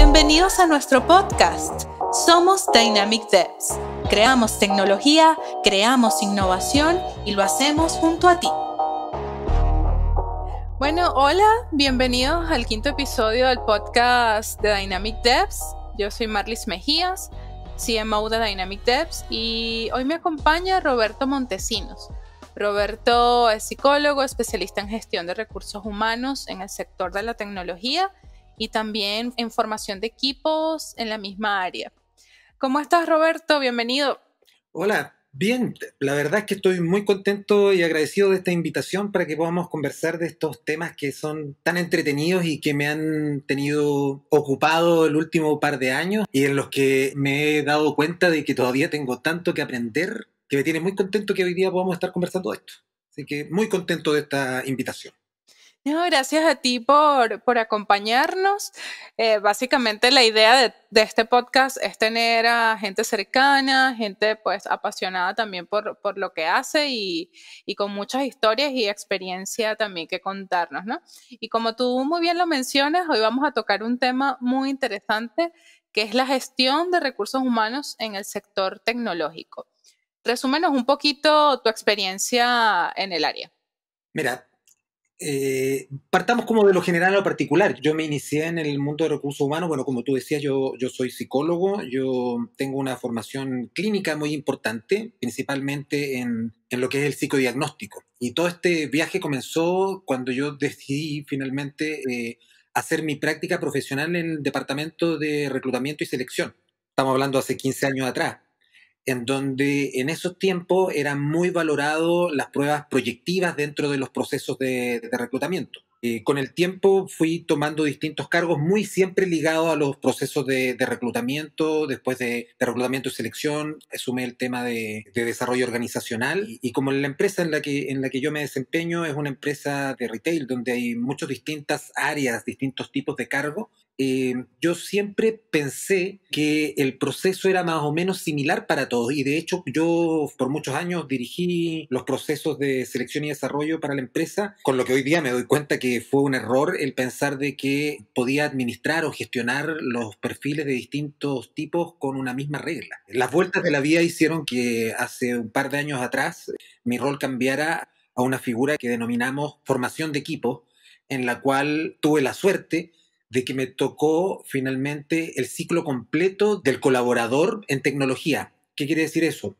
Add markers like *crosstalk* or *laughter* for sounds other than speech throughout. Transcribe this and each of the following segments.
Bienvenidos a nuestro podcast. Somos Dynamic Devs. Creamos tecnología, creamos innovación y lo hacemos junto a ti. Bueno, hola, bienvenidos al quinto episodio del podcast de Dynamic Devs. Yo soy Marlis Mejías, CMO de Dynamic Devs, y hoy me acompaña Roberto Montesinos. Roberto es psicólogo, especialista en gestión de recursos humanos en el sector de la tecnología y también en formación de equipos en la misma área. ¿Cómo estás, Roberto? Bienvenido. Hola, bien. La verdad es que estoy muy contento y agradecido de esta invitación para que podamos conversar de estos temas que son tan entretenidos y que me han tenido ocupado el último par de años y en los que me he dado cuenta de que todavía tengo tanto que aprender que me tiene muy contento que hoy día podamos estar conversando de esto. Así que muy contento de esta invitación gracias a ti por, acompañarnos. Eh, básicamente la idea de, este podcast es tener a gente cercana, gente pues apasionada también por, lo que hace y, con muchas historias y experiencia también que contarnos, Y como tú muy bien lo mencionas, hoy vamos a tocar un tema muy interesante que es la gestión de recursos humanos en el sector tecnológico. Resúmenos un poquito tu experiencia en el área. Mira, eh, partamos como de lo general a lo particular. Yo me inicié en el mundo de recursos humanos, bueno, como tú decías, yo, yo soy psicólogo, yo tengo una formación clínica muy importante, principalmente en, en lo que es el psicodiagnóstico. Y todo este viaje comenzó cuando yo decidí finalmente eh, hacer mi práctica profesional en el Departamento de Reclutamiento y Selección. Estamos hablando hace 15 años atrás en donde en esos tiempos eran muy valorados las pruebas proyectivas dentro de los procesos de, reclutamiento. Eh, con el tiempo fui tomando distintos cargos, muy siempre ligados a los procesos de, reclutamiento, después de, reclutamiento y selección, sumé el tema de, desarrollo organizacional y, como la empresa en la, que, en la que yo me desempeño es una empresa de retail, donde hay muchas distintas áreas, distintos tipos de cargos, eh, yo siempre pensé que el proceso era más o menos similar para todos y de hecho yo por muchos años dirigí los procesos de selección y desarrollo para la empresa, con lo que hoy día me doy cuenta que fue un error el pensar de que podía administrar o gestionar los perfiles de distintos tipos con una misma regla. Las vueltas de la vida hicieron que hace un par de años atrás mi rol cambiara a una figura que denominamos formación de equipo, en la cual tuve la suerte de que me tocó finalmente el ciclo completo del colaborador en tecnología. ¿Qué quiere decir eso?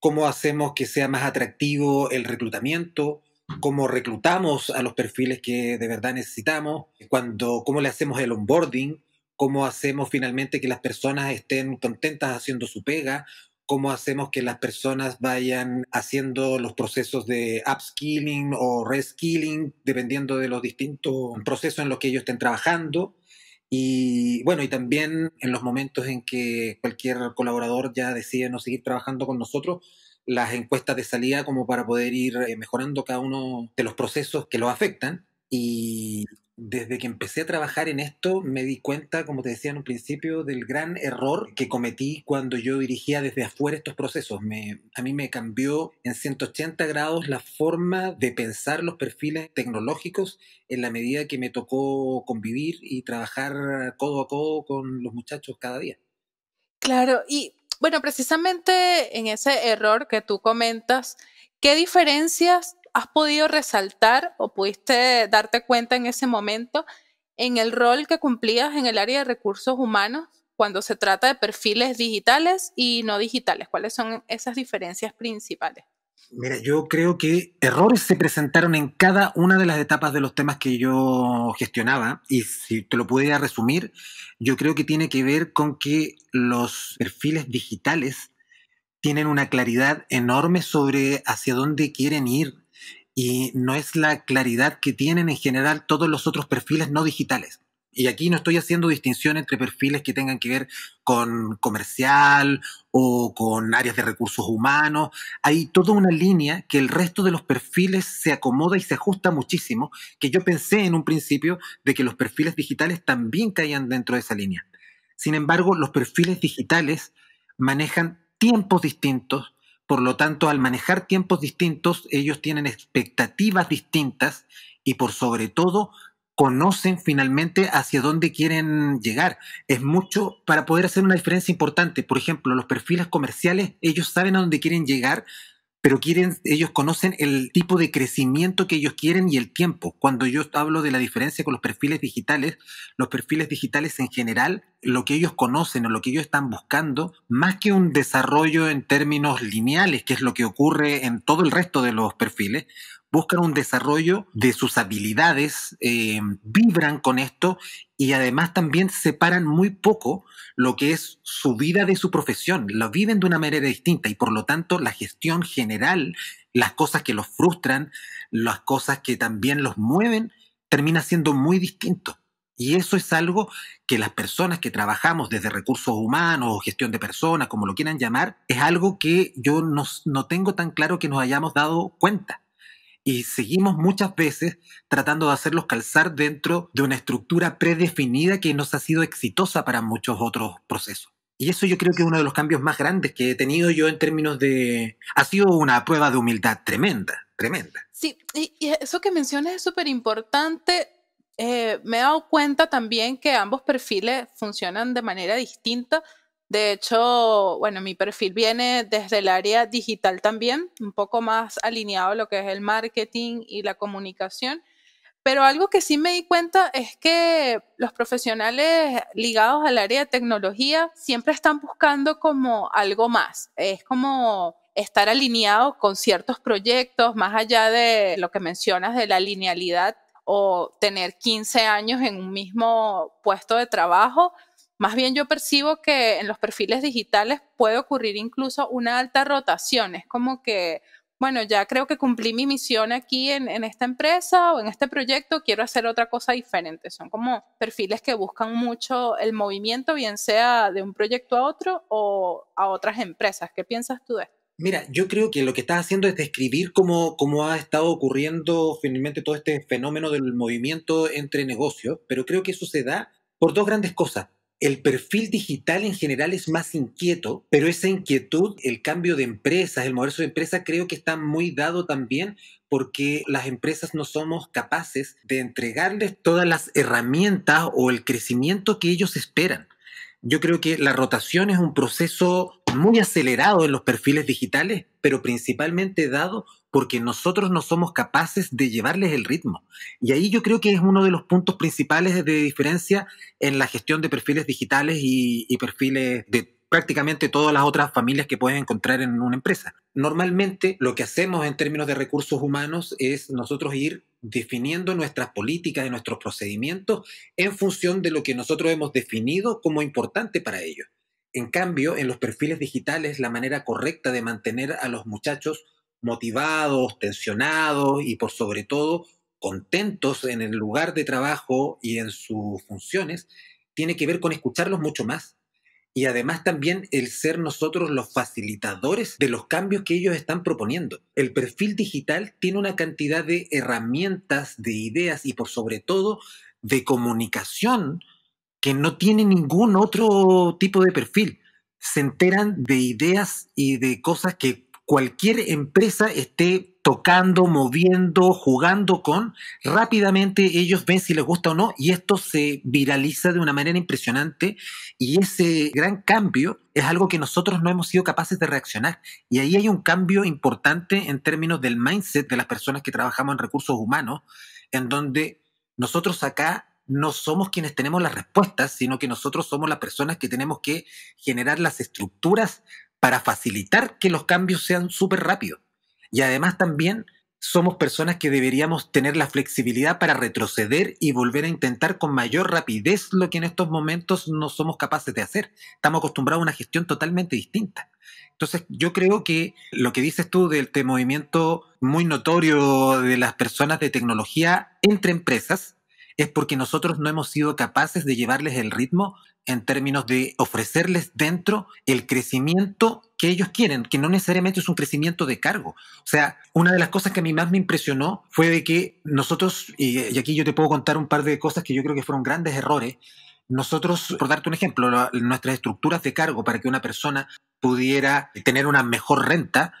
¿Cómo hacemos que sea más atractivo el reclutamiento? ¿Cómo reclutamos a los perfiles que de verdad necesitamos? Cuando, ¿Cómo le hacemos el onboarding? ¿Cómo hacemos finalmente que las personas estén contentas haciendo su pega? cómo hacemos que las personas vayan haciendo los procesos de upskilling o reskilling, dependiendo de los distintos procesos en los que ellos estén trabajando. Y bueno, y también en los momentos en que cualquier colaborador ya decide no seguir trabajando con nosotros, las encuestas de salida como para poder ir eh, mejorando cada uno de los procesos que los afectan. Y desde que empecé a trabajar en esto, me di cuenta, como te decía en un principio, del gran error que cometí cuando yo dirigía desde afuera estos procesos. Me, a mí me cambió en 180 grados la forma de pensar los perfiles tecnológicos en la medida que me tocó convivir y trabajar codo a codo con los muchachos cada día. Claro, y bueno, precisamente en ese error que tú comentas, ¿qué diferencias has podido resaltar o pudiste darte cuenta en ese momento en el rol que cumplías en el área de recursos humanos cuando se trata de perfiles digitales y no digitales? ¿Cuáles son esas diferencias principales? Mira, yo creo que errores se presentaron en cada una de las etapas de los temas que yo gestionaba y si te lo pudiera resumir, yo creo que tiene que ver con que los perfiles digitales tienen una claridad enorme sobre hacia dónde quieren ir, y no es la claridad que tienen en general todos los otros perfiles no digitales. Y aquí no estoy haciendo distinción entre perfiles que tengan que ver con comercial o con áreas de recursos humanos. Hay toda una línea que el resto de los perfiles se acomoda y se ajusta muchísimo, que yo pensé en un principio de que los perfiles digitales también caían dentro de esa línea. Sin embargo, los perfiles digitales manejan tiempos distintos, por lo tanto, al manejar tiempos distintos, ellos tienen expectativas distintas y por sobre todo conocen finalmente hacia dónde quieren llegar. Es mucho para poder hacer una diferencia importante. Por ejemplo, los perfiles comerciales, ellos saben a dónde quieren llegar pero quieren, ellos conocen el tipo de crecimiento que ellos quieren y el tiempo. Cuando yo hablo de la diferencia con los perfiles digitales, los perfiles digitales en general, lo que ellos conocen o lo que ellos están buscando, más que un desarrollo en términos lineales, que es lo que ocurre en todo el resto de los perfiles, buscan un desarrollo de sus habilidades, eh, vibran con esto y además también separan muy poco lo que es su vida de su profesión, lo viven de una manera distinta y por lo tanto la gestión general, las cosas que los frustran, las cosas que también los mueven, termina siendo muy distinto. Y eso es algo que las personas que trabajamos desde recursos humanos o gestión de personas, como lo quieran llamar, es algo que yo no tengo tan claro que nos hayamos dado cuenta y seguimos muchas veces tratando de hacerlos calzar dentro de una estructura predefinida que nos ha sido exitosa para muchos otros procesos. Y eso yo creo que es uno de los cambios más grandes que he tenido yo en términos de... Ha sido una prueba de humildad tremenda, tremenda. Sí, y, eso que mencionas es súper importante. Eh, me he dado cuenta también que ambos perfiles funcionan de manera distinta de hecho, bueno, mi perfil viene desde el área digital también, un poco más alineado a lo que es el marketing y la comunicación. Pero algo que sí me di cuenta es que los profesionales ligados al área de tecnología siempre están buscando como algo más. Es como estar alineado con ciertos proyectos, más allá de lo que mencionas de la linealidad o tener 15 años en un mismo puesto de trabajo más bien yo percibo que en los perfiles digitales puede ocurrir incluso una alta rotación. Es como que, bueno, ya creo que cumplí mi misión aquí en, esta empresa o en este proyecto, quiero hacer otra cosa diferente. Son como perfiles que buscan mucho el movimiento, bien sea de un proyecto a otro o a otras empresas. ¿Qué piensas tú de esto? Mira, yo creo que lo que estás haciendo es describir cómo, cómo ha estado ocurriendo finalmente todo este fenómeno del movimiento entre negocios, pero creo que eso se da por dos grandes cosas el perfil digital en general es más inquieto, pero esa inquietud, el cambio de empresas, el moverse de empresa, creo que está muy dado también porque las empresas no somos capaces de entregarles todas las herramientas o el crecimiento que ellos esperan. Yo creo que la rotación es un proceso muy acelerado en los perfiles digitales, pero principalmente dado porque nosotros no somos capaces de llevarles el ritmo. Y ahí yo creo que es uno de los puntos principales de diferencia en la gestión de perfiles digitales y, perfiles de prácticamente todas las otras familias que pueden encontrar en una empresa. Normalmente lo que hacemos en términos de recursos humanos es nosotros ir definiendo nuestras políticas y nuestros procedimientos en función de lo que nosotros hemos definido como importante para ellos. En cambio, en los perfiles digitales, la manera correcta de mantener a los muchachos motivados, tensionados y por sobre todo contentos en el lugar de trabajo y en sus funciones, tiene que ver con escucharlos mucho más. Y además también el ser nosotros los facilitadores de los cambios que ellos están proponiendo. El perfil digital tiene una cantidad de herramientas, de ideas y por sobre todo de comunicación que no tiene ningún otro tipo de perfil. Se enteran de ideas y de cosas que cualquier empresa esté tocando, moviendo, jugando con, rápidamente ellos ven si les gusta o no y esto se viraliza de una manera impresionante y ese gran cambio es algo que nosotros no hemos sido capaces de reaccionar y ahí hay un cambio importante en términos del mindset de las personas que trabajamos en recursos humanos, en donde nosotros acá no somos quienes tenemos las respuestas, sino que nosotros somos las personas que tenemos que generar las estructuras para facilitar que los cambios sean súper rápidos. Y además también somos personas que deberíamos tener la flexibilidad para retroceder y volver a intentar con mayor rapidez lo que en estos momentos no somos capaces de hacer. Estamos acostumbrados a una gestión totalmente distinta. Entonces, yo creo que lo que dices tú de este movimiento muy notorio de las personas de tecnología entre empresas es porque nosotros no hemos sido capaces de llevarles el ritmo en términos de ofrecerles dentro el crecimiento que ellos quieren, que no necesariamente es un crecimiento de cargo. O sea, una de las cosas que a mí más me impresionó fue de que nosotros, y, aquí yo te puedo contar un par de cosas que yo creo que fueron grandes errores, nosotros, por darte un ejemplo, nuestras estructuras de cargo para que una persona pudiera tener una mejor renta,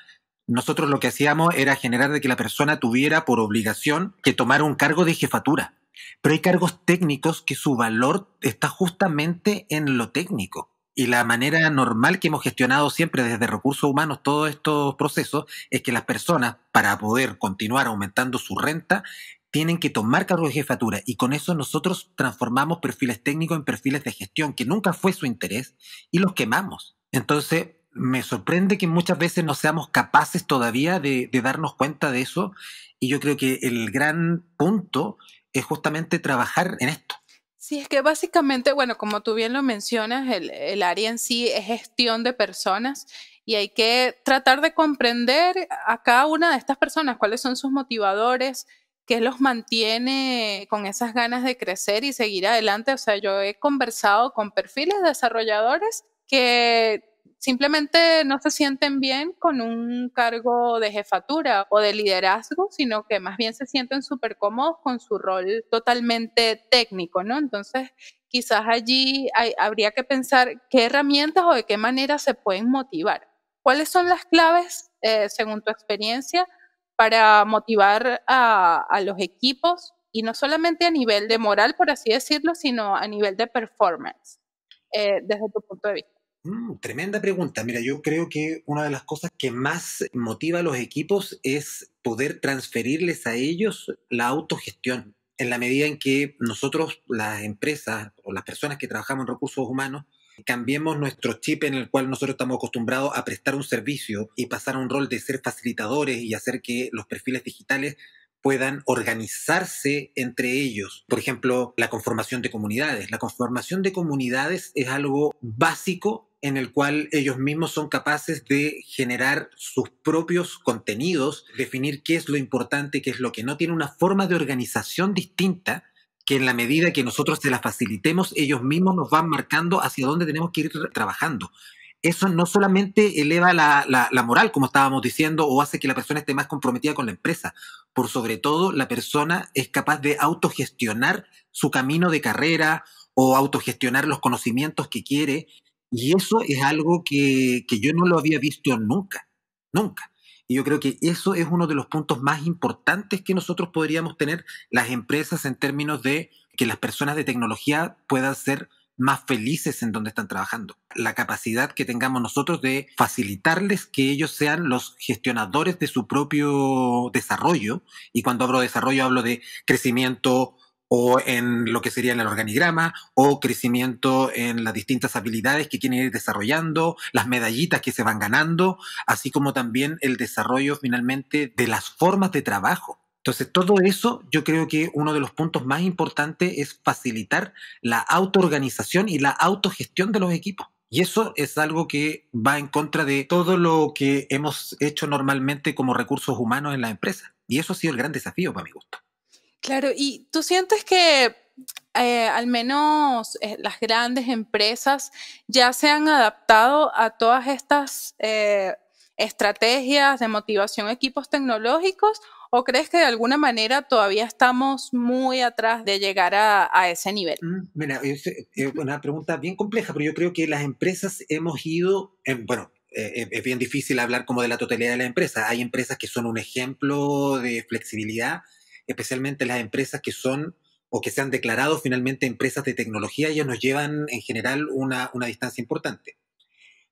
nosotros lo que hacíamos era generar de que la persona tuviera por obligación que tomar un cargo de jefatura. Pero hay cargos técnicos que su valor está justamente en lo técnico. Y la manera normal que hemos gestionado siempre desde recursos humanos todos estos procesos es que las personas, para poder continuar aumentando su renta, tienen que tomar cargos de jefatura y con eso nosotros transformamos perfiles técnicos en perfiles de gestión, que nunca fue su interés, y los quemamos. Entonces, me sorprende que muchas veces no seamos capaces todavía de, de darnos cuenta de eso y yo creo que el gran punto es justamente trabajar en esto. Sí, es que básicamente, bueno, como tú bien lo mencionas, el, área en sí es gestión de personas y hay que tratar de comprender a cada una de estas personas cuáles son sus motivadores, qué los mantiene con esas ganas de crecer y seguir adelante. O sea, yo he conversado con perfiles desarrolladores que simplemente no se sienten bien con un cargo de jefatura o de liderazgo, sino que más bien se sienten súper cómodos con su rol totalmente técnico, ¿no? Entonces, quizás allí habría que pensar qué herramientas o de qué manera se pueden motivar. ¿Cuáles son las claves, eh, según tu experiencia, para motivar a, los equipos y no solamente a nivel de moral, por así decirlo, sino a nivel de performance, eh, desde tu punto de vista? Mm, tremenda pregunta. Mira, yo creo que una de las cosas que más motiva a los equipos es poder transferirles a ellos la autogestión. En la medida en que nosotros, las empresas o las personas que trabajamos en recursos humanos, cambiemos nuestro chip en el cual nosotros estamos acostumbrados a prestar un servicio y pasar a un rol de ser facilitadores y hacer que los perfiles digitales puedan organizarse entre ellos. Por ejemplo, la conformación de comunidades. La conformación de comunidades es algo básico en el cual ellos mismos son capaces de generar sus propios contenidos, definir qué es lo importante, qué es lo que no, tiene una forma de organización distinta que en la medida que nosotros se la facilitemos, ellos mismos nos van marcando hacia dónde tenemos que ir trabajando. Eso no solamente eleva la, moral, como estábamos diciendo, o hace que la persona esté más comprometida con la empresa. Por sobre todo, la persona es capaz de autogestionar su camino de carrera o autogestionar los conocimientos que quiere y eso es algo que, yo no lo había visto nunca, nunca. Y yo creo que eso es uno de los puntos más importantes que nosotros podríamos tener las empresas en términos de que las personas de tecnología puedan ser más felices en donde están trabajando. La capacidad que tengamos nosotros de facilitarles que ellos sean los gestionadores de su propio desarrollo. Y cuando hablo de desarrollo hablo de crecimiento, o en lo que sería el organigrama, o crecimiento en las distintas habilidades que quieren ir desarrollando, las medallitas que se van ganando, así como también el desarrollo finalmente de las formas de trabajo. Entonces, todo eso yo creo que uno de los puntos más importantes es facilitar la autoorganización y la autogestión de los equipos. Y eso es algo que va en contra de todo lo que hemos hecho normalmente como recursos humanos en la empresa. Y eso ha sido el gran desafío para mi gusto. Claro, y tú sientes que eh, al menos eh, las grandes empresas ya se han adaptado a todas estas eh, estrategias de motivación equipos tecnológicos o crees que de alguna manera todavía estamos muy atrás de llegar a, ese nivel? Mm, mira, es, una pregunta bien compleja, pero yo creo que las empresas hemos ido, bueno, es bien difícil hablar como de la totalidad de las empresas. Hay empresas que son un ejemplo de flexibilidad especialmente las empresas que son o que se han declarado finalmente empresas de tecnología, ya nos llevan en general una, una distancia importante.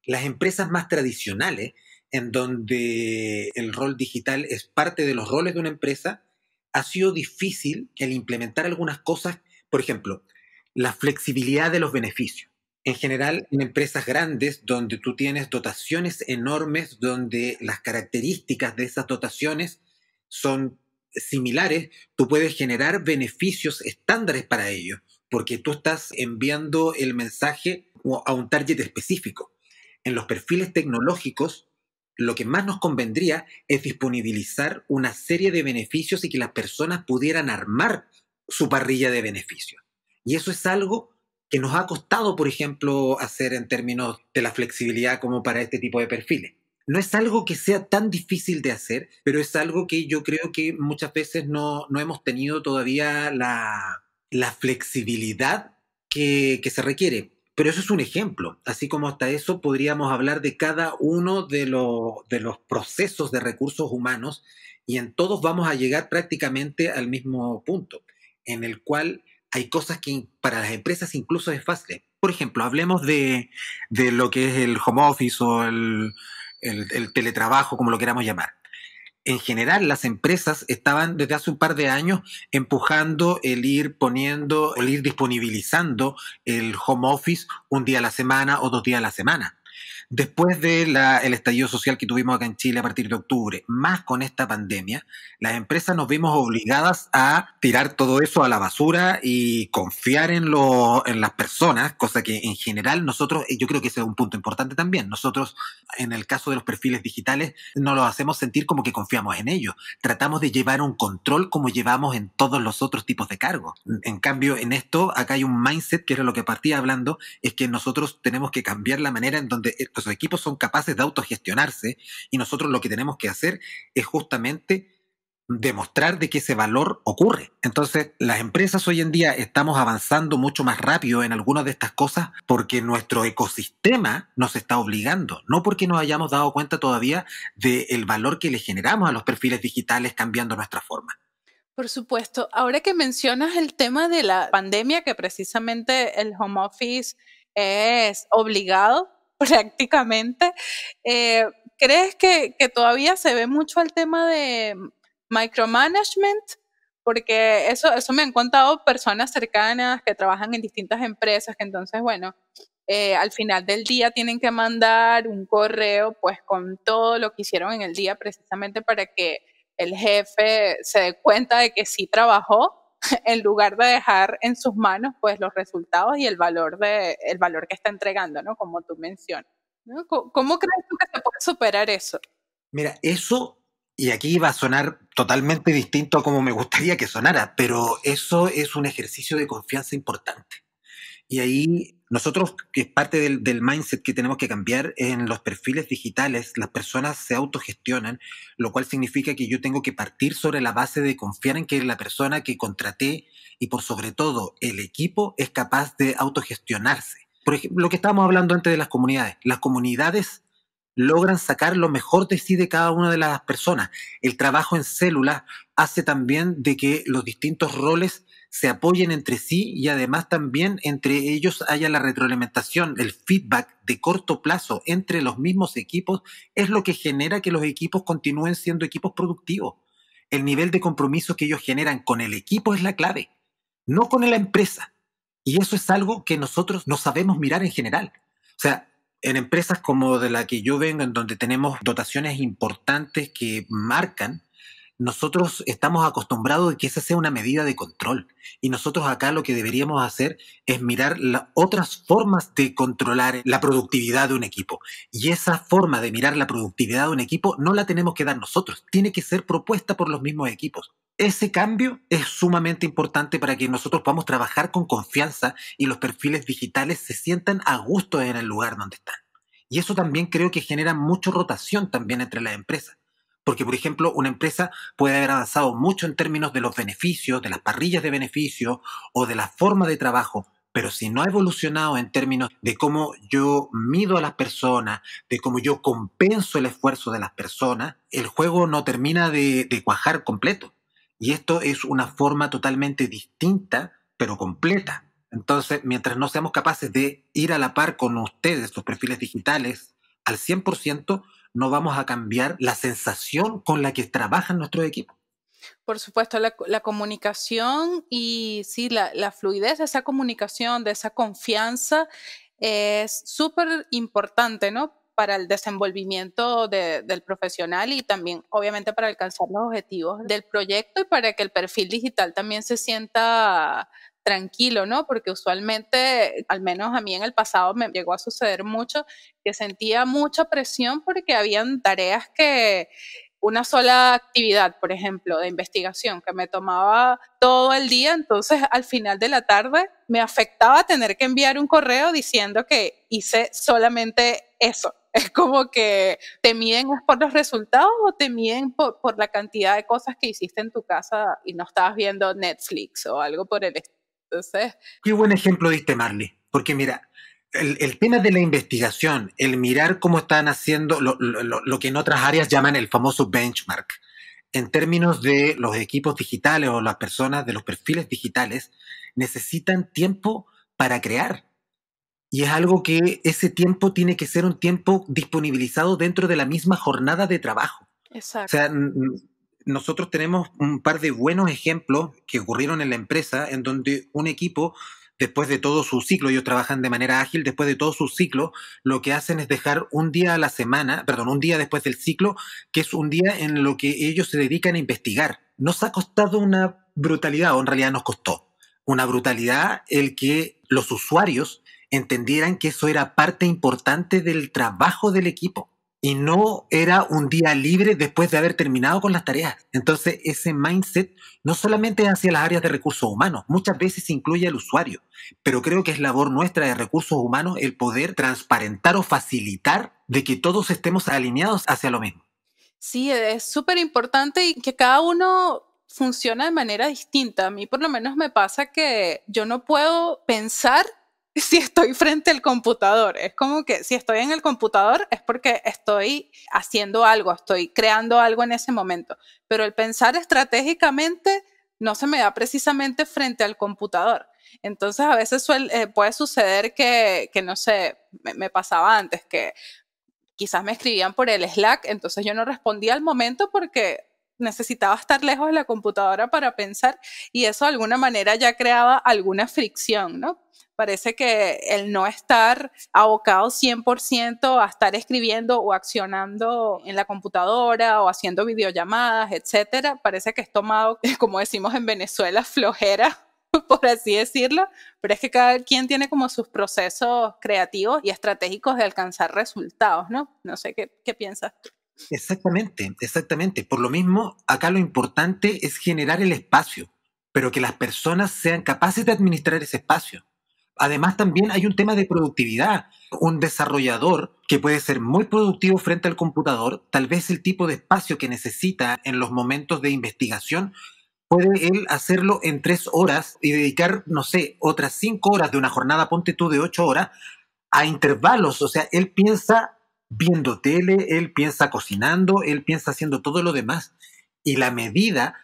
Las empresas más tradicionales, en donde el rol digital es parte de los roles de una empresa, ha sido difícil el implementar algunas cosas, por ejemplo, la flexibilidad de los beneficios. En general, en empresas grandes, donde tú tienes dotaciones enormes, donde las características de esas dotaciones son similares, tú puedes generar beneficios estándares para ellos, porque tú estás enviando el mensaje a un target específico. En los perfiles tecnológicos, lo que más nos convendría es disponibilizar una serie de beneficios y que las personas pudieran armar su parrilla de beneficios. Y eso es algo que nos ha costado, por ejemplo, hacer en términos de la flexibilidad como para este tipo de perfiles no es algo que sea tan difícil de hacer, pero es algo que yo creo que muchas veces no, hemos tenido todavía la, flexibilidad que, se requiere. Pero eso es un ejemplo. Así como hasta eso podríamos hablar de cada uno de, los procesos de recursos humanos y en todos vamos a llegar prácticamente al mismo punto, en el cual hay cosas que para las empresas incluso es fácil. Por ejemplo, hablemos de lo que es el home office o el, el, teletrabajo, como lo queramos llamar en general las empresas estaban desde hace un par de años empujando el ir poniendo, el ir disponibilizando el home office un día a la semana o dos días a la semana. Después del el estallido social que tuvimos acá en Chile a partir de octubre, más con esta pandemia, las empresas nos vimos obligadas a tirar todo eso a la basura y confiar en, las personas, cosa que en general nosotros, yo creo que ese es un punto importante también, nosotros en el caso de los perfiles digitales no los hacemos sentir como que confiamos en ellos, tratamos de llevar un control como llevamos en todos los otros tipos de cargos. En cambio, en esto, acá hay un mindset, que era lo que partía hablando, es que nosotros tenemos que cambiar la manera en donde eh, equipos son capaces de autogestionarse y nosotros lo que tenemos que hacer es justamente demostrar de que ese valor ocurre. Entonces, las empresas hoy en día estamos avanzando mucho más rápido en algunas de estas cosas porque nuestro ecosistema nos está obligando, no porque nos hayamos dado cuenta todavía del valor que le generamos a los perfiles digitales cambiando nuestra forma. Por supuesto, ahora que mencionas el tema de la pandemia, que precisamente el home office es obligado, prácticamente. Eh, ¿Crees que, todavía se ve mucho el tema de micromanagement? Porque eso, eso me han contado personas cercanas que trabajan en distintas empresas, que entonces, bueno, eh, al final del día tienen que mandar un correo pues con todo lo que hicieron en el día precisamente para que el jefe se dé cuenta de que sí trabajó *laughs* en lugar de dejar en sus manos pues los resultados y el valor, de, el valor que está entregando, ¿no? Como tú mencionas. ¿Cómo, ¿Cómo crees tú que se puede superar eso? Mira, eso, y aquí va a sonar totalmente distinto a como me gustaría que sonara, pero eso es un ejercicio de confianza importante. Y ahí nosotros, que es parte del, mindset que tenemos que cambiar en los perfiles digitales, las personas se autogestionan, lo cual significa que yo tengo que partir sobre la base de confiar en que la persona que contraté y por sobre todo el equipo es capaz de autogestionarse. Por ejemplo, lo que estábamos hablando antes de las comunidades. Las comunidades logran sacar lo mejor de sí de cada una de las personas. El trabajo en células hace también de que los distintos roles se apoyen entre sí y además también entre ellos haya la retroalimentación, el feedback de corto plazo entre los mismos equipos, es lo que genera que los equipos continúen siendo equipos productivos. El nivel de compromiso que ellos generan con el equipo es la clave, no con la empresa. Y eso es algo que nosotros no sabemos mirar en general. O sea, en empresas como de la que yo vengo, en donde tenemos dotaciones importantes que marcan nosotros estamos acostumbrados a que esa sea una medida de control. Y nosotros acá lo que deberíamos hacer es mirar otras formas de controlar la productividad de un equipo. Y esa forma de mirar la productividad de un equipo no la tenemos que dar nosotros, tiene que ser propuesta por los mismos equipos. Ese cambio es sumamente importante para que nosotros podamos trabajar con confianza y los perfiles digitales se sientan a gusto en el lugar donde están. Y eso también creo que genera mucha rotación también entre las empresas porque, por ejemplo, una empresa puede haber avanzado mucho en términos de los beneficios, de las parrillas de beneficios o de la forma de trabajo, pero si no ha evolucionado en términos de cómo yo mido a las personas, de cómo yo compenso el esfuerzo de las personas, el juego no termina de, cuajar completo. Y esto es una forma totalmente distinta, pero completa. Entonces, mientras no seamos capaces de ir a la par con ustedes, los perfiles digitales, al 100%, no vamos a cambiar la sensación con la que trabajan nuestros equipos. Por supuesto, la, comunicación y sí, la, fluidez de esa comunicación, de esa confianza, es súper importante, ¿no? Para el desenvolvimiento del profesional y también, obviamente, para alcanzar los objetivos del proyecto y para que el perfil digital también se sienta tranquilo, ¿no? Porque usualmente, al menos a mí en el pasado me llegó a suceder mucho que sentía mucha presión porque habían tareas que una sola actividad, por ejemplo, de investigación, que me tomaba todo el día, entonces al final de la tarde me afectaba tener que enviar un correo diciendo que hice solamente eso. *laughs* Es como que te miden por los resultados o te miden por, por la cantidad de cosas que hiciste en tu casa y no estabas viendo Netflix o algo por el estilo. Qué buen ejemplo diste, Marley. Porque mira, el, el, tema de la investigación, el mirar cómo están haciendo lo, lo, lo, que en otras áreas llaman el famoso benchmark, en términos de los equipos digitales o las personas de los perfiles digitales, necesitan tiempo para crear. Y es algo que ese tiempo tiene que ser un tiempo disponibilizado dentro de la misma jornada de trabajo. Exacto. O sea, nosotros tenemos un par de buenos ejemplos que ocurrieron en la empresa en donde un equipo después de todo su ciclo, ellos trabajan de manera ágil, después de todo su ciclo, lo que hacen es dejar un día a la semana, perdón, un día después del ciclo, que es un día en lo que ellos se dedican a investigar. Nos ha costado una brutalidad, o en realidad nos costó una brutalidad el que los usuarios entendieran que eso era parte importante del trabajo del equipo y no era un día libre después de haber terminado con las tareas. Entonces, ese mindset no solamente es hacia las áreas de recursos humanos, muchas veces incluye al usuario, pero creo que es labor nuestra de recursos humanos el poder transparentar o facilitar de que todos estemos alineados hacia lo mismo. Sí, es súper importante y que cada uno funciona de manera distinta. A mí por lo menos me pasa que yo no puedo pensar *laughs* si estoy frente al computador. Es como que si estoy en el computador es porque estoy haciendo algo, estoy creando algo en ese momento. Pero el pensar estratégicamente no se me da precisamente frente al computador. Entonces a veces eh, puede suceder que, no sé, me pasaba antes que quizás me escribían por el Slack, entonces yo no respondía al momento porque necesitaba estar lejos de la computadora para pensar y eso de alguna manera ya creaba alguna fricción, ¿no? Parece que el no estar abocado 100% a estar escribiendo o accionando en la computadora o haciendo videollamadas, etcétera, parece que es tomado, *laughs* como decimos en Venezuela, flojera *laughs* por así decirlo, pero es que cada quien tiene como sus procesos creativos y estratégicos de alcanzar resultados, ¿no? No sé qué, qué piensas tú. Exactamente, exactamente. Por lo mismo, acá lo importante es generar el espacio, pero que las personas sean capaces de administrar ese espacio. Además, también hay un tema de productividad. Un desarrollador que puede ser muy productivo frente al computador, tal vez el tipo de espacio que necesita en los momentos de investigación, puede él hacerlo en tres horas y dedicar, no sé, otras cinco horas de una jornada, ponte tú, de ocho horas, a intervalos. O sea, él piensa viendo tele, él piensa cocinando, él piensa haciendo todo lo demás. Y la medida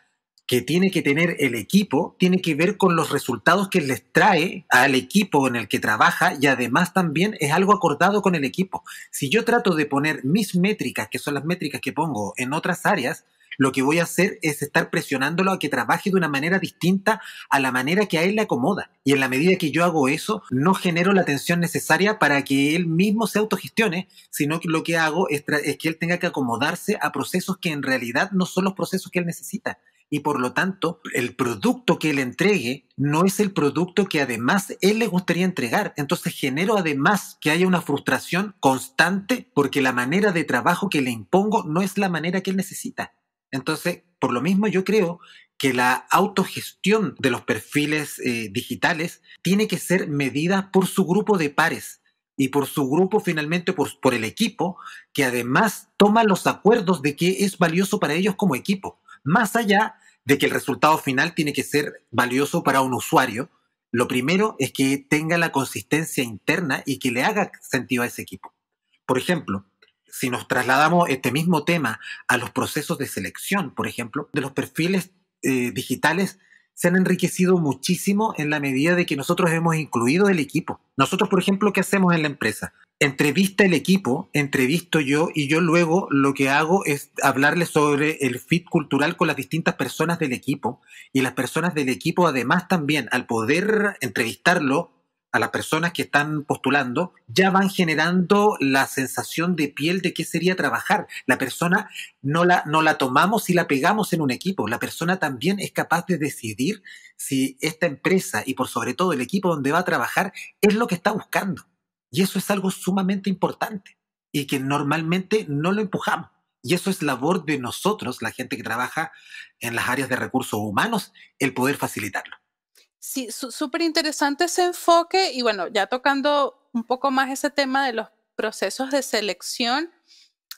que tiene que tener el equipo tiene que ver con los resultados que les trae al equipo en el que trabaja y además también es algo acordado con el equipo. Si yo trato de poner mis métricas, que son las métricas que pongo en otras áreas, lo que voy a hacer es estar presionándolo a que trabaje de una manera distinta a la manera que a él le acomoda. Y en la medida que yo hago eso, no genero la tensión necesaria para que él mismo se autogestione, sino que lo que hago es, es que él tenga que acomodarse a procesos que en realidad no son los procesos que él necesita y por lo tanto el producto que él entregue no es el producto que además él le gustaría entregar. Entonces genero además que haya una frustración constante porque la manera de trabajo que le impongo no es la manera que él necesita. Entonces, por lo mismo yo creo que la autogestión de los perfiles eh, digitales tiene que ser medida por su grupo de pares y por su grupo finalmente, por, el equipo, que además toma los acuerdos de que es valioso para ellos como equipo, más allá de que el resultado final tiene que ser valioso para un usuario. Lo primero es que tenga la consistencia interna y que le haga sentido a ese equipo. Por ejemplo, si nos trasladamos este mismo tema a los procesos de selección, por ejemplo, de los perfiles eh, digitales se han enriquecido muchísimo en la medida de que nosotros hemos incluido el equipo. Nosotros, por ejemplo, ¿qué hacemos en la empresa? Entrevista el equipo, entrevisto yo y yo luego lo que hago es hablarle sobre el fit cultural con las distintas personas del equipo y las personas del equipo además también al poder entrevistarlo a las personas que están postulando, ya van generando la sensación de piel de qué sería trabajar. La persona no la, no la tomamos y la pegamos en un equipo. La persona también es capaz de decidir si esta empresa y por sobre todo el equipo donde va a trabajar es lo que está buscando. Y eso es algo sumamente importante y que normalmente no lo empujamos. Y eso es labor de nosotros, la gente que trabaja en las áreas de recursos humanos, el poder facilitarlo sí, súper interesante ese enfoque y bueno, ya tocando un poco más ese tema de los procesos de selección,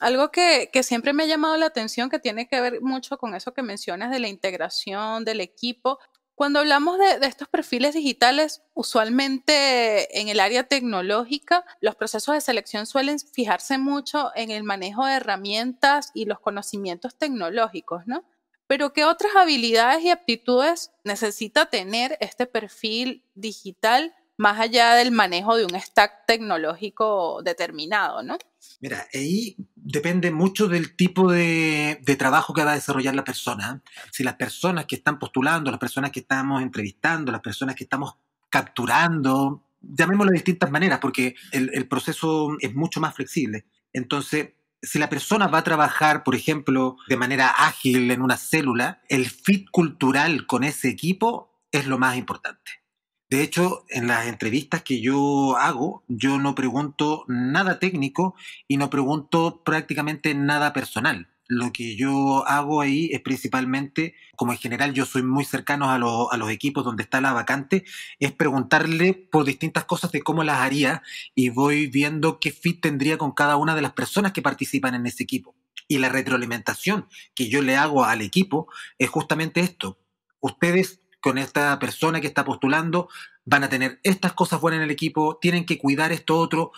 algo que, siempre me ha llamado la atención, que tiene que ver mucho con eso que mencionas de la integración, del equipo. Cuando hablamos de estos perfiles digitales, usualmente en el área tecnológica, los procesos de selección suelen fijarse mucho en el manejo de herramientas y los conocimientos tecnológicos, ¿no? Pero ¿qué otras habilidades y aptitudes necesita tener este perfil digital más allá del manejo de un stack tecnológico determinado, ¿no? Mira, ahí depende mucho del tipo de, trabajo que va a desarrollar la persona. Si las personas que están postulando, las personas que estamos entrevistando, las personas que estamos capturando, llamémoslo de distintas maneras, porque el, el proceso es mucho más flexible. Entonces, si la persona va a trabajar, por ejemplo, de manera ágil en una célula, el fit cultural con ese equipo es lo más importante. De hecho, en las entrevistas que yo hago, yo no pregunto nada técnico y no pregunto prácticamente nada personal lo que yo hago ahí es principalmente, como en general yo soy muy cercano a, los equipos donde está la vacante, es preguntarle por distintas cosas de cómo las haría y voy viendo qué fit tendría con cada una de las personas que participan en ese equipo. Y la retroalimentación que yo le hago al equipo es justamente esto. Ustedes con esta persona que está postulando van a tener estas cosas buenas en el equipo, tienen que cuidar esto otro,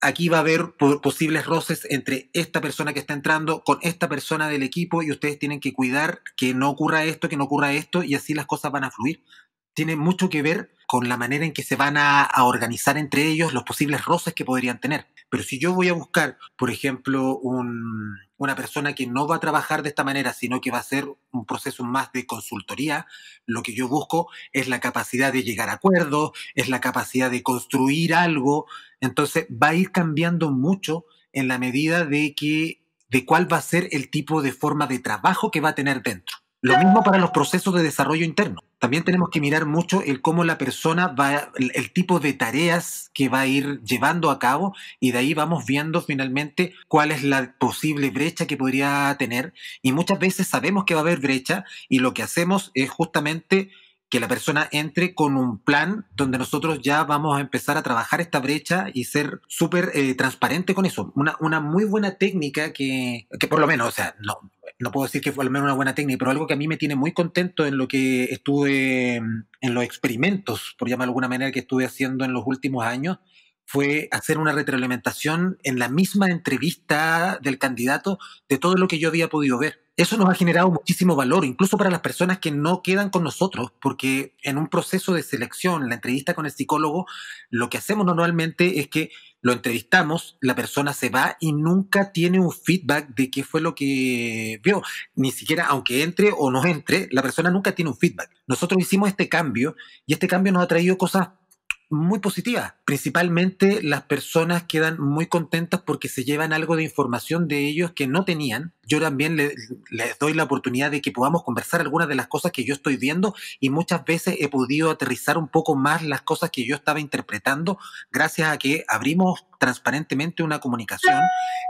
aquí va a haber posibles roces entre esta persona que está entrando con esta persona del equipo y ustedes tienen que cuidar que no ocurra esto, que no ocurra esto y así las cosas van a fluir tiene mucho que ver con la manera en que se van a, organizar entre ellos los posibles roces que podrían tener. Pero si yo voy a buscar, por ejemplo, una persona que no va a trabajar de esta manera, sino que va a ser un proceso más de consultoría, lo que yo busco es la capacidad de llegar a acuerdos, es la capacidad de construir algo. Entonces va a ir cambiando mucho en la medida de que de cuál va a ser el tipo de forma de trabajo que va a tener dentro. Lo mismo para los procesos de desarrollo interno. También tenemos que mirar mucho el cómo la persona va, el, tipo de tareas que va a ir llevando a cabo y de ahí vamos viendo finalmente cuál es la posible brecha que podría tener. Y muchas veces sabemos que va a haber brecha y lo que hacemos es justamente que la persona entre con un plan donde nosotros ya vamos a empezar a trabajar esta brecha y ser súper eh, transparente con eso. Una, una muy buena técnica que, por lo menos, o sea, no, no puedo decir que fue al menos una buena técnica, pero algo que a mí me tiene muy contento en lo que estuve, en los experimentos, por llamar de alguna manera, que estuve haciendo en los últimos años, fue hacer una retroalimentación en la misma entrevista del candidato de todo lo que yo había podido ver. Eso nos ha generado muchísimo valor, incluso para las personas que no quedan con nosotros, porque en un proceso de selección, la entrevista con el psicólogo, lo que hacemos normalmente es que lo entrevistamos, la persona se va y nunca tiene un feedback de qué fue lo que vio. Ni siquiera, aunque entre o no entre, la persona nunca tiene un feedback. Nosotros hicimos este cambio y este cambio nos ha traído cosas muy positiva. Principalmente las personas quedan muy contentas porque se llevan algo de información de ellos que no tenían. Yo también les doy la oportunidad de que podamos conversar algunas de las cosas que yo estoy viendo y muchas veces he podido aterrizar un poco más las cosas que yo estaba interpretando gracias a que abrimos transparentemente una comunicación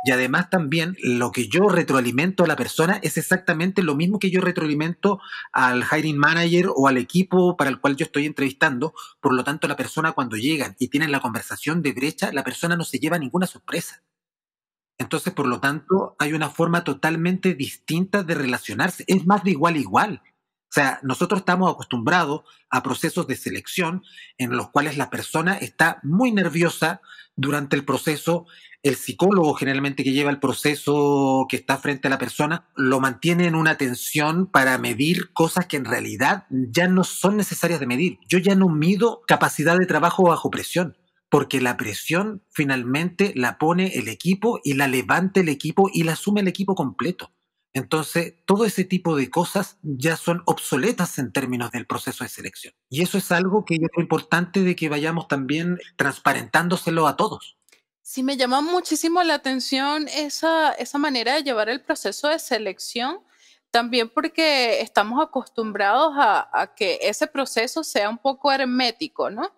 y además también lo que yo retroalimento a la persona es exactamente lo mismo que yo retroalimento al hiring manager o al equipo para el cual yo estoy entrevistando. Por lo tanto, la persona cuando llegan y tienen la conversación de brecha, la persona no se lleva ninguna sorpresa. Entonces, por lo tanto, hay una forma totalmente distinta de relacionarse. Es más de igual a igual. O sea, nosotros estamos acostumbrados a procesos de selección en los cuales la persona está muy nerviosa durante el proceso. El psicólogo generalmente que lleva el proceso que está frente a la persona lo mantiene en una tensión para medir cosas que en realidad ya no son necesarias de medir. Yo ya no mido capacidad de trabajo bajo presión porque la presión finalmente la pone el equipo y la levanta el equipo y la asume el equipo completo. Entonces, todo ese tipo de cosas ya son obsoletas en términos del proceso de selección. Y eso es algo que es importante de que vayamos también transparentándoselo a todos. Sí, me llama muchísimo la atención esa, esa manera de llevar el proceso de selección, también porque estamos acostumbrados a, a que ese proceso sea un poco hermético, ¿no?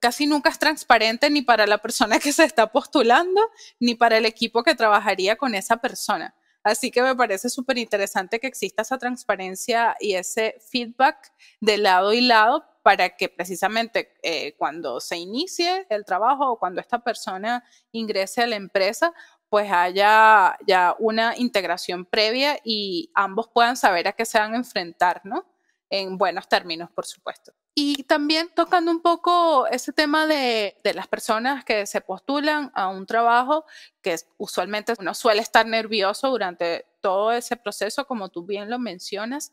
casi nunca es transparente ni para la persona que se está postulando, ni para el equipo que trabajaría con esa persona. Así que me parece súper interesante que exista esa transparencia y ese feedback de lado y lado para que precisamente eh, cuando se inicie el trabajo o cuando esta persona ingrese a la empresa, pues haya ya una integración previa y ambos puedan saber a qué se van a enfrentar, ¿no? En buenos términos, por supuesto. Y también tocando un poco ese tema de, las personas que se postulan a un trabajo, que usualmente uno suele estar nervioso durante todo ese proceso, como tú bien lo mencionas.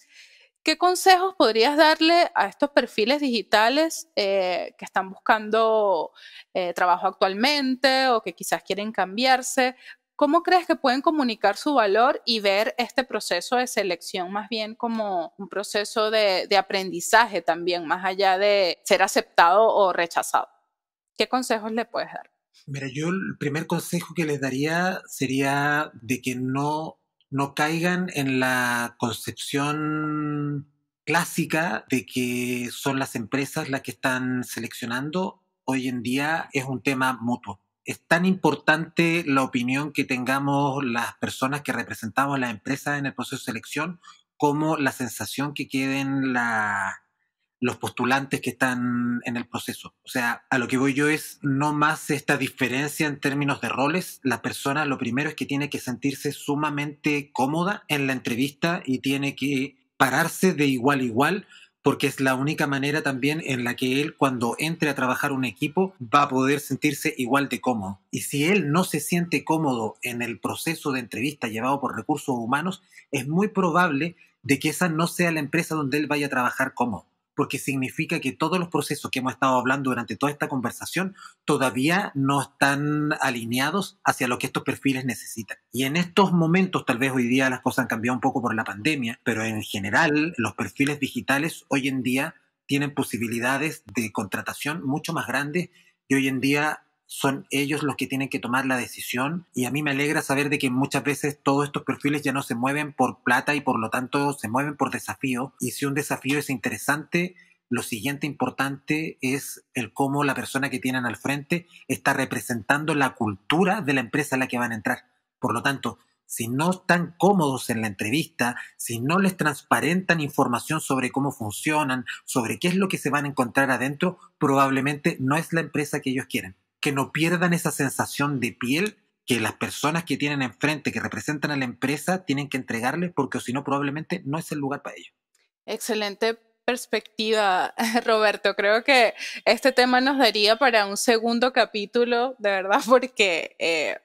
¿Qué consejos podrías darle a estos perfiles digitales eh, que están buscando eh, trabajo actualmente o que quizás quieren cambiarse? ¿Cómo crees que pueden comunicar su valor y ver este proceso de selección más bien como un proceso de, aprendizaje también, más allá de ser aceptado o rechazado? ¿Qué consejos le puedes dar? Mira, yo el primer consejo que les daría sería de que no, no caigan en la concepción clásica de que son las empresas las que están seleccionando. Hoy en día es un tema mutuo es tan importante la opinión que tengamos las personas que representamos a la empresa en el proceso de selección como la sensación que queden los postulantes que están en el proceso. O sea, a lo que voy yo es no más esta diferencia en términos de roles. La persona lo primero es que tiene que sentirse sumamente cómoda en la entrevista y tiene que pararse de igual a igual porque es la única manera también en la que él cuando entre a trabajar un equipo va a poder sentirse igual de cómodo. Y si él no se siente cómodo en el proceso de entrevista llevado por recursos humanos, es muy probable de que esa no sea la empresa donde él vaya a trabajar cómodo porque significa que todos los procesos que hemos estado hablando durante toda esta conversación todavía no están alineados hacia lo que estos perfiles necesitan. Y en estos momentos, tal vez hoy día las cosas han cambiado un poco por la pandemia, pero en general los perfiles digitales hoy en día tienen posibilidades de contratación mucho más grandes y hoy en día son ellos los que tienen que tomar la decisión y a mí me alegra saber de que muchas veces todos estos perfiles ya no se mueven por plata y por lo tanto se mueven por desafío y si un desafío es interesante, lo siguiente importante es el cómo la persona que tienen al frente está representando la cultura de la empresa a la que van a entrar. Por lo tanto, si no están cómodos en la entrevista, si no les transparentan información sobre cómo funcionan, sobre qué es lo que se van a encontrar adentro, probablemente no es la empresa que ellos quieren que no pierdan esa sensación de piel que las personas que tienen enfrente, que representan a la empresa, tienen que entregarles porque si no, probablemente no es el lugar para ellos. Excelente perspectiva, *laughs* Roberto. Creo que este tema nos daría para un segundo capítulo, de verdad, *laughs* porque... Eh,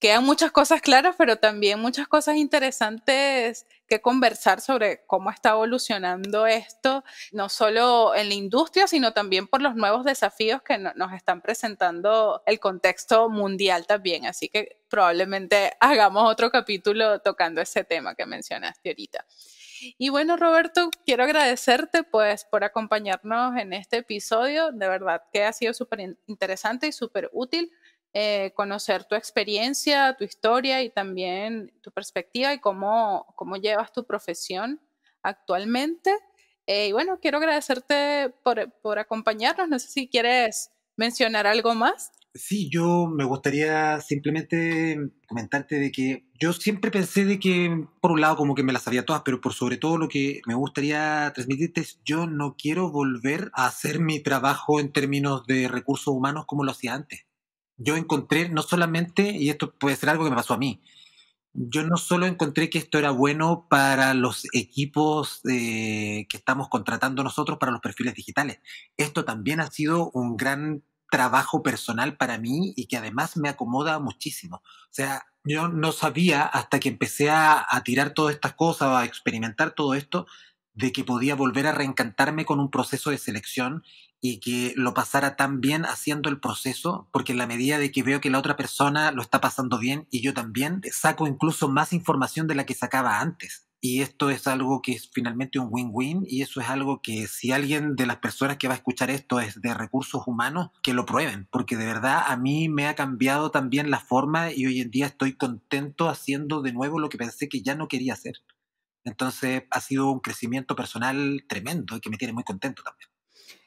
quedan muchas cosas claras, pero también muchas cosas interesantes que conversar sobre cómo está evolucionando esto, no solo en la industria, sino también por los nuevos desafíos que nos están presentando el contexto mundial también. Así que probablemente *laughs* hagamos otro capítulo tocando ese tema que mencionaste ahorita. Y bueno, Roberto, quiero agradecerte pues por acompañarnos en este episodio. De verdad que ha sido súper interesante y súper útil. Eh, conocer tu experiencia, tu historia y también tu perspectiva y cómo, cómo llevas tu profesión actualmente. Eh, y bueno, quiero agradecerte por, por acompañarnos. No sé si quieres mencionar algo más. Sí, yo me gustaría simplemente comentarte de que yo siempre pensé de que, por un lado, como que me las sabía todas, pero por sobre todo lo que me gustaría transmitirte es, yo no quiero volver a hacer mi trabajo en términos de recursos humanos como lo hacía antes yo encontré no solamente, y esto puede ser algo que me pasó a mí, yo no solo encontré que esto era bueno para los equipos eh, que estamos contratando nosotros para los perfiles digitales, esto también ha sido un gran trabajo personal para mí y que además me acomoda muchísimo. O sea, yo no sabía hasta que empecé a, a tirar todas estas cosas, a experimentar todo esto, de que podía volver a reencantarme con un proceso de selección y que lo pasara tan bien haciendo el proceso, porque en la medida de que veo que la otra persona lo está pasando bien y yo también, saco incluso más información de la que sacaba antes. Y esto es algo que es finalmente un win-win y eso es algo que si alguien de las personas que va a escuchar esto es de recursos humanos, que lo prueben, porque de verdad a mí me ha cambiado también la forma y hoy en día estoy contento haciendo de nuevo lo que pensé que ya no quería hacer. Entonces ha sido un crecimiento personal tremendo y que me tiene muy contento también.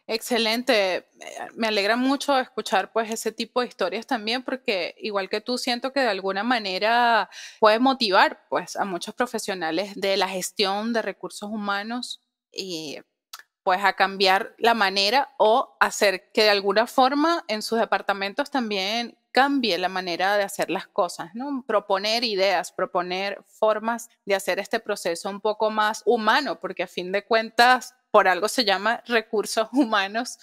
Excelente, me alegra mucho escuchar pues ese tipo de historias también porque igual que tú siento que de alguna manera puede motivar pues a muchos profesionales de la gestión de recursos humanos y pues a cambiar la manera o hacer que de alguna forma en sus departamentos también cambie la manera de hacer las cosas, ¿no? Proponer ideas, proponer formas de hacer este proceso un poco más humano, porque a fin de cuentas, por algo se llama recursos humanos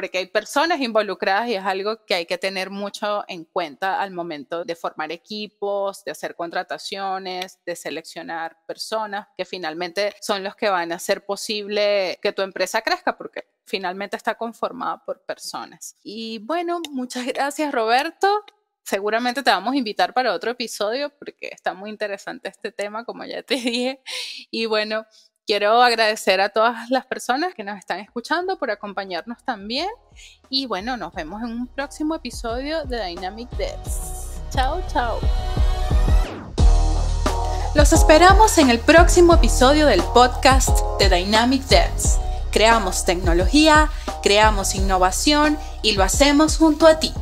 porque hay personas involucradas y es algo que hay que tener mucho en cuenta al momento de formar equipos, de hacer contrataciones, de seleccionar personas que finalmente son los que van a hacer posible que tu empresa crezca, porque finalmente está conformada por personas. Y bueno, muchas gracias Roberto seguramente te vamos a invitar para otro episodio porque está muy interesante este tema, como ya te *laughs* dije. Y bueno, Quiero agradecer a todas las personas que nos están escuchando por acompañarnos también. Y bueno, nos vemos en un próximo episodio de Dynamic Devs. Chao, chao. Los esperamos en el próximo episodio del podcast de Dynamic Devs. Creamos tecnología, creamos innovación y lo hacemos junto a ti.